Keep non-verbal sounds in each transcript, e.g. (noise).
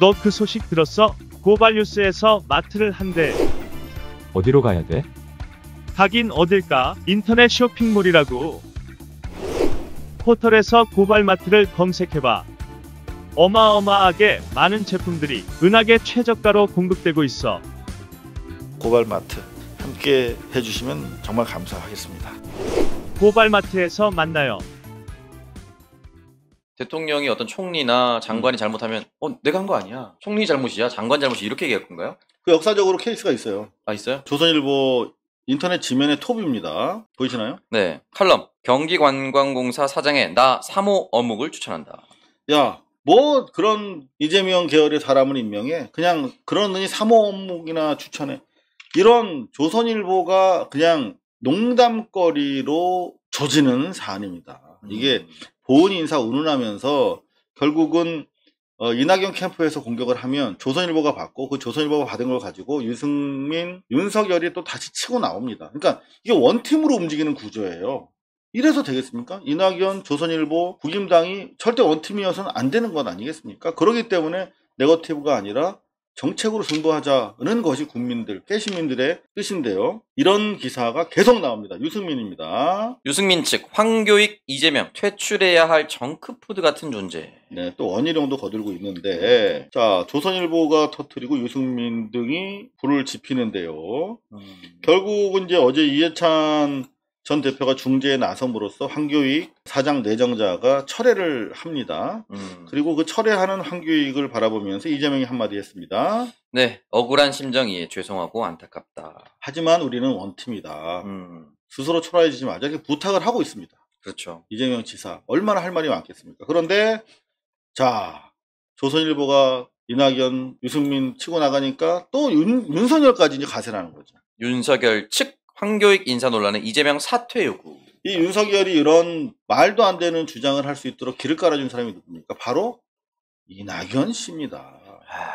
너 그 소식 들었어? 고발뉴스에서 마트를 한대. 어디로 가야 돼? 가긴 어딜까? 인터넷 쇼핑몰이라고. 포털에서 고발마트를 검색해봐. 어마어마하게 많은 제품들이 은하계 최저가로 공급되고 있어. 고발마트 함께 해주시면 정말 감사하겠습니다. 고발마트에서 만나요. 대통령이 어떤 총리나 장관이 음. 잘못하면 어 내가 한 거 아니야 총리 잘못이야 장관 잘못이 이렇게 얘기할 건가요? 그 역사적으로 케이스가 있어요. 아 있어요? 조선일보 인터넷 지면의 톱입니다. 보이시나요? 네 칼럼 경기관광공사 사장의 나 사모 어묵을 추천한다. 야. 뭐 그런 이재명 계열의 사람을 임명해 그냥 그런 눈이 사모업목이나 추천해 이런 조선일보가 그냥 농담거리로 조지는 사안입니다. 이게 음. 보은 인사 운운하면서 결국은 어, 이낙연 캠프에서 공격을 하면 조선일보가 받고 그 조선일보가 받은 걸 가지고 유승민, 윤석열이 또 다시 치고 나옵니다. 그러니까 이게 원팀으로 움직이는 구조예요. 이래서 되겠습니까? 이낙연, 조선일보, 국임당이 절대 원팀이어서는 안 되는 건 아니겠습니까? 그러기 때문에 네거티브가 아니라 정책으로 선도하자는 것이 국민들, 깨시민들의 뜻인데요. 이런 기사가 계속 나옵니다. 유승민입니다. 유승민 측 황교익, 이재명 퇴출해야 할 정크푸드 같은 존재. 네, 또 원희룡도 거들고 있는데 자 조선일보가 터뜨리고 유승민 등이 불을 지피는데요. 음. 결국은 이제 어제 이해찬 전 대표가 중재에 나섬으로써 황교익 사장 내정자가 철회를 합니다. 음. 그리고 그 철회하는 황교익을 바라보면서 이재명이 한마디 했습니다. 네, 억울한 심정이 죄송하고 안타깝다. 하지만 우리는 원팀이다. 음. 스스로 철라해주지마자 이렇게 부탁을 하고 있습니다. 그렇죠. 이재명 지사 얼마나 할 말이 많겠습니까? 그런데 자 조선일보가 이낙연, 유승민 치고 나가니까 또 윤, 윤석열까지 이제 가세라는 거죠. 윤석열 측 황교익 인사 논란에 이재명 사퇴 요구. 이 윤석열이 이런 말도 안 되는 주장을 할 수 있도록 길을 깔아준 사람이 누굽니까? 바로 이낙연 씨입니다. 아.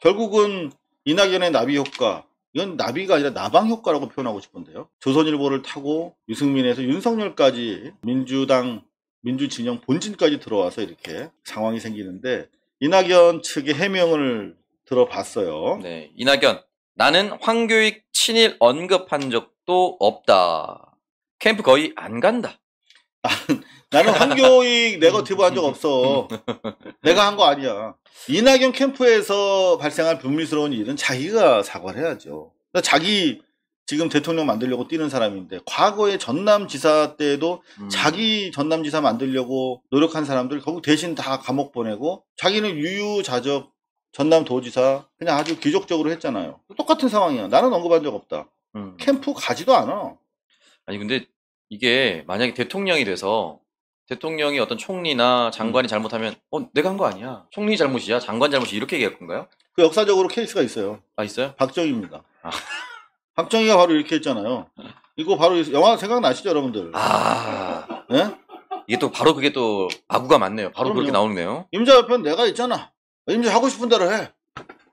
결국은 이낙연의 나비 효과, 이건 나비가 아니라 나방 효과라고 표현하고 싶은데요. 조선일보를 타고 유승민에서 윤석열까지 민주당, 민주진영 본진까지 들어와서 이렇게 상황이 생기는데 이낙연 측의 해명을 들어봤어요. 네, 이낙연 나는 황교익 친일 언급한 적도 없다. 캠프 거의 안 간다. 아, 나는 황교익 네거티브 (laughs) 한 적 없어. 내가 한 거 아니야. 이낙연 캠프에서 발생한 불미스러운 일은 자기가 사과를 해야죠. 그러니까 자기 지금 대통령 만들려고 뛰는 사람인데 과거에 전남지사 때에도 음. 자기 전남지사 만들려고 노력한 사람들 결국 대신 다 감옥 보내고 자기는 유유자적 전남 도지사 그냥 아주 기적적으로 했잖아요. 똑같은 상황이야. 나는 언급한 적 없다. 음. 캠프 가지도 않아. 아니 근데 이게 만약에 대통령이 돼서 대통령이 어떤 총리나 장관이 음. 잘못하면 어 내가 한 거 아니야. 총리 잘못이야. 장관 잘못이 이렇게 얘기할 건가요? 그 역사적으로 케이스가 있어요. 아 있어요? 박정희입니다. 아. (laughs) 박정희가 바로 이렇게 했잖아요. 이거 바로 영화 생각나시죠 여러분들? 아 네? 이게 또 바로 그게 또 아구가 맞네요 바로 그럼요. 그렇게 나오네요. 임자협회 내가 있잖아. 임시 하고 싶은 대로 해.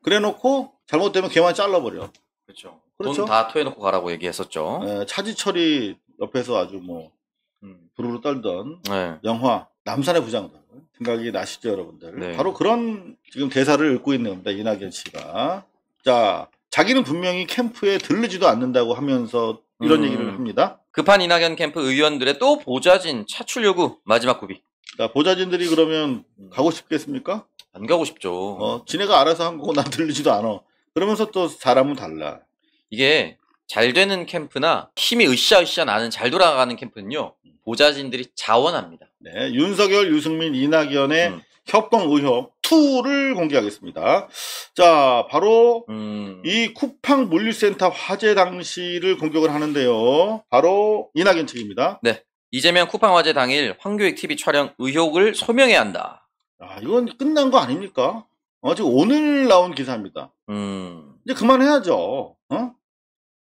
그래놓고 잘못되면 걔만 잘라버려. 그렇죠. 그렇죠? 돈다 토해놓고 가라고 얘기했었죠. 네, 차지 처리 옆에서 아주 뭐 음. 부르르 떨던 네. 영화 남산의 부장들 생각이 나시죠 여러분들. 네. 바로 그런 지금 대사를 읽고 있는 겁니다 이낙연 씨가. 자 자기는 분명히 캠프에 들르지도 않는다고 하면서 이런 음. 얘기를 합니다. 급한 이낙연 캠프 의원들의 또 보좌진 차출 요구 마지막 고비. 자, 보좌진들이 그러면 가고 싶겠습니까? 안 가고 싶죠. 어, 지네가 알아서 한 거고 나 들리지도 않아. 그러면서 또 사람은 달라. 이게 잘 되는 캠프나 힘이 으쌰으쌰 나는 잘 돌아가는 캠프는요. 보좌진들이 자원합니다. 네, 윤석열, 유승민, 이낙연의 음. 협동 의혹 2를 공개하겠습니다. 자, 바로 음... 이 쿠팡 물류센터 화재 당시를 공격을 하는데요. 바로 이낙연 측입니다. 네. 이재명 쿠팡 화재 당일 황교익 TV 촬영 의혹을 소명해야 한다. 아, 이건 끝난 거 아닙니까? 어, 지금 오늘 나온 기사입니다. 음. 이제 그만해야죠. 어?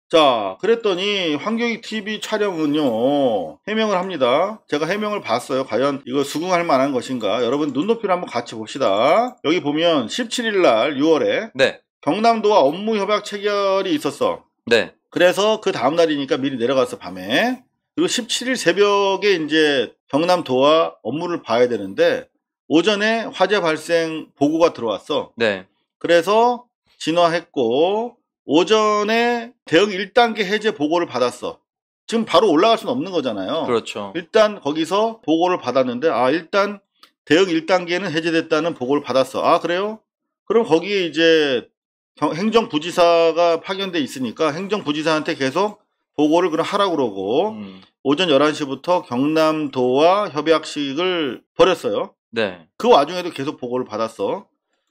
자, 그랬더니 환경이 TV 촬영은요, 해명을 합니다. 제가 해명을 봤어요. 과연 이거 수긍할 만한 것인가? 여러분 눈높이를 한번 같이 봅시다. 여기 보면 17일날 6월에 네. 경남도와 업무 협약 체결이 있었어. 네. 그래서 그 다음날이니까 미리 내려가서 밤에 그리고 17일 새벽에 이제 경남도와 업무를 봐야 되는데 오전에 화재 발생 보고가 들어왔어. 네. 그래서 진화했고 오전에 대응 1단계 해제 보고를 받았어. 지금 바로 올라갈 수는 없는 거잖아요. 그렇죠. 일단 거기서 보고를 받았는데 아 일단 대응 1단계는 해제됐다는 보고를 받았어. 아 그래요? 그럼 거기에 이제 행정부지사가 파견돼 있으니까 행정부지사한테 계속 보고를 그럼 하라 그러고 음. 오전 11시부터 경남도와 협약식을 벌였어요. 네. 그 와중에도 계속 보고를 받았어.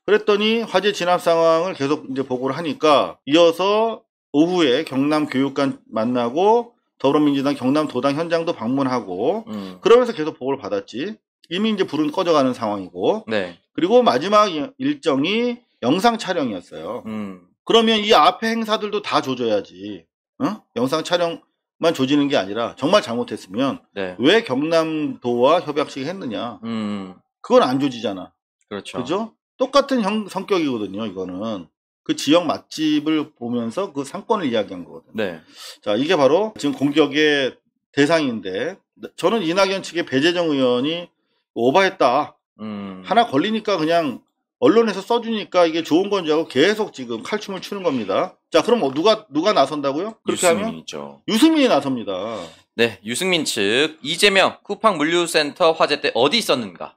그랬더니 화재 진압 상황을 계속 이제 보고를 하니까 이어서 오후에 경남 교육관 만나고 더불어민주당 경남 도당 현장도 방문하고 음. 그러면서 계속 보고를 받았지. 이미 이제 불은 꺼져가는 상황이고. 네. 그리고 마지막 일정이 영상 촬영이었어요. 음. 그러면 이 앞에 행사들도 다 조져야지. 어? 영상 촬영만 조지는 게 아니라 정말 잘못했으면 네. 왜 경남도와 협약식 했느냐. 음. 그건 안 조지잖아. 그렇죠. 그죠? 똑같은 형, 성격이거든요, 이거는. 그 지역 맛집을 보면서 그 상권을 이야기한 거거든요. 네. 자, 이게 바로 지금 공격의 대상인데, 저는 이낙연 측의 배재정 의원이 오바했다. 음. 하나 걸리니까 그냥 언론에서 써주니까 이게 좋은 건줄 알고 계속 지금 칼춤을 추는 겁니다. 자, 그럼 뭐 누가, 누가 나선다고요? 그렇게 유승민이죠. 유승민이 나섭니다. 네, 유승민 측 이재명 쿠팡 물류센터 화재 때 어디 있었는가?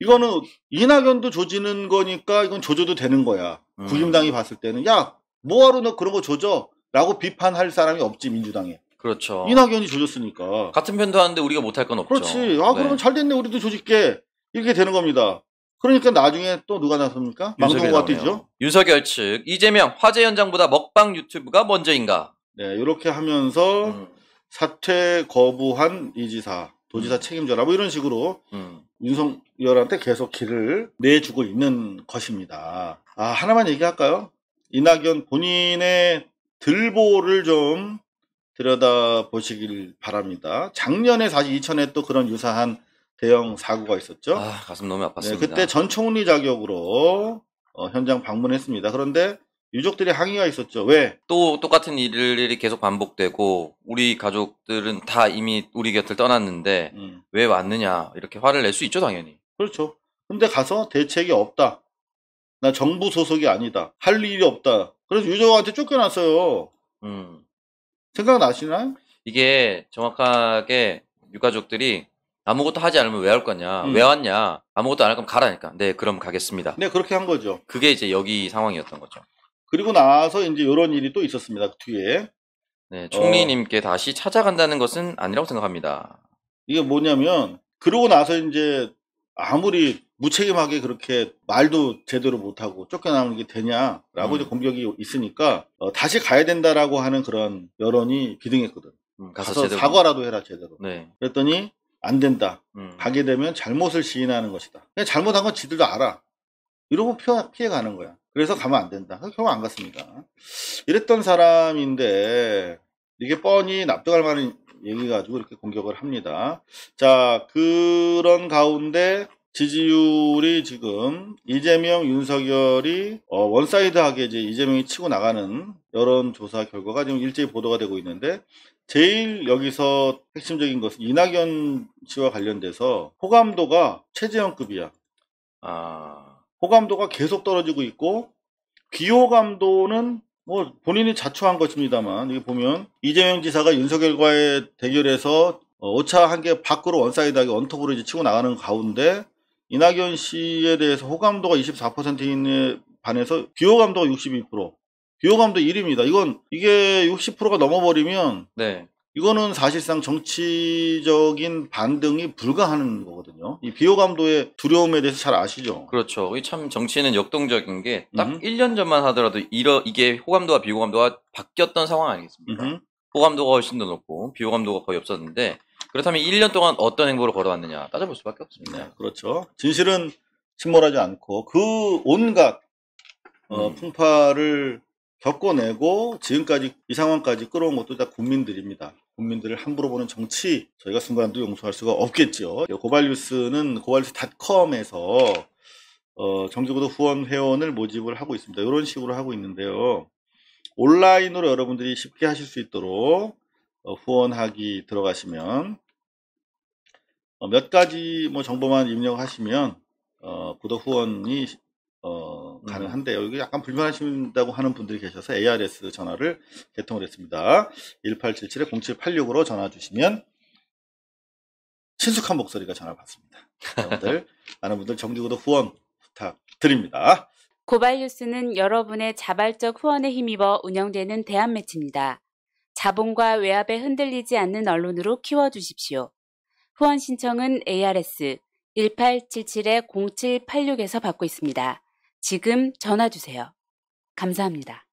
이거는 이낙연도 조지는 거니까 이건 조져도 되는 거야. 음. 국임당이 봤을 때는 야 뭐하러 너 그런 거 조져? 라고 비판할 사람이 없지 민주당에. 그렇죠. 이낙연이 조졌으니까. 같은 편도 하는데 우리가 못할 건 없죠. 그렇지. 아 네. 그러면 네. 잘 됐네 우리도 조질게. 이렇게 되는 겁니다. 그러니까 나중에 또 누가 나섭니까? 망동호가 뛰죠. 윤석열 측 이재명 화재 현장보다 먹방 유튜브가 먼저인가? 네 이렇게 하면서 음. 사퇴 거부한 이 지사 도지사 음. 책임져라 뭐 이런 식으로 음. 윤석열한테 계속 길을 내주고 있는 것입니다. 아, 하나만 얘기할까요? 이낙연 본인의 들보를 좀 들여다 보시길 바랍니다. 작년에 사실 이천에 또 그런 유사한 대형 사고가 있었죠. 아, 가슴 너무 네, 아팠습니다. 네, 그때 전 총리 자격으로 어, 현장 방문했습니다. 그런데 유족들의 항의가 있었죠. 왜? 또 똑같은 일들이 계속 반복되고 우리 가족들은 다 이미 우리 곁을 떠났는데 음. 왜 왔느냐 이렇게 화를 낼 수 있죠 당연히. 그렇죠. 근데 가서 대책이 없다. 나 정부 소속이 아니다. 할 일이 없다. 그래서 유족한테 쫓겨났어요. 음. 생각나시나요? 이게 정확하게 유가족들이 아무것도 하지 않으면 왜 할 거냐, 음. 왜 왔냐, 아무것도 안 할 거면 가라니까. 네, 그럼 가겠습니다. 네, 그렇게 한 거죠. 그게 이제 여기 상황이었던 거죠. 그리고 나서 이제 이런 일이 또 있었습니다. 그 뒤에. 네, 어. 총리님께 어, 다시 찾아간다는 것은 아니라고 생각합니다. 이게 뭐냐면 그러고 나서 이제 아무리 무책임하게 그렇게 말도 제대로 못하고 쫓겨나는 게 되냐라고 음. 이제 공격이 있으니까 어, 다시 가야 된다라고 하는 그런 여론이 비등했거든. 음, 가서, 가서 사과라도 해라 제대로. 네. 그랬더니 안 된다. 음. 가게 되면 잘못을 시인하는 것이다. 잘못한 건 지들도 알아. 이러고 피해 가는 거야. 그래서 가면 안 된다. 결국 안 갔습니다. 이랬던 사람인데 이게 뻔히 납득할 만한 얘기 가지고 이렇게 공격을 합니다. 자 그런 가운데 지지율이 지금 이재명, 윤석열이 어, 원사이드하게 이제 이재명이 치고 나가는 여론조사 결과가 지금 일제히 보도가 되고 있는데 제일 여기서 핵심적인 것은 이낙연 씨와 관련돼서 호감도가 최재형급이야. 아 호감도가 계속 떨어지고 있고 비호감도는 뭐 본인이 자초한 것입니다만 이게 보면 이재명 지사가 윤석열과의 대결에서 5차 어, 한개 밖으로 원사이드하게 원톱으로 이제 치고 나가는 가운데 이낙연 씨에 대해서 호감도가 24%인 반에서 비호감도가 62%, 비호감도 1입니다. 위 이건 이게 60%가 넘어버리면 네. 이거는 사실상 정치적인 반등이 불가하는 거거든요. 이 비호감도의 두려움에 대해서 잘 아시죠? 그렇죠. 참 정치는 역동적인 게 딱 1년 전만 하더라도 이러, 이게 호감도와 비호감도가 바뀌었던 상황 아니겠습니까? 음 호감도가 훨씬 더 높고 비호감도가 거의 없었는데 그렇다면 1년 동안 어떤 행보를 걸어왔느냐 따져볼 수밖에 없습니다. 네, 그렇죠. 진실은 침몰하지 않고 그 온갖 어, 음. 풍파를 겪어내고 지금까지 이 상황까지 끌어온 것도 다 국민들입니다. 국민들을 함부로 보는 정치 저희가 순간도 용서할 수가 없겠죠. 고발뉴스는 고발뉴스닷컴에서 어, 정기구도 후원 회원을 모집을 하고 있습니다. 이런 식으로 하고 있는데요. 온라인으로 여러분들이 쉽게 하실 수 있도록 어, 후원하기 들어가시면 어, 몇 가지 뭐 정보만 입력하시면 구독 어, 후원이 어, 가능한데요. 이게 약간 불편하신다고 하는 분들이 계셔서 ARS 전화를 개통을 했습니다. 1877-0786으로 전화 주시면 친숙한 목소리가 전화 받습니다. 여러분들, (laughs) 많은 분들 정기구도 후원 부탁드립니다. 고발뉴스는 여러분의 자발적 후원에 힘입어 운영되는 대한매체입니다. 자본과 외압에 흔들리지 않는 언론으로 키워주십시오. 후원 신청은 ARS 1877-0786에서 받고 있습니다. 지금 전화 주세요. 감사합니다.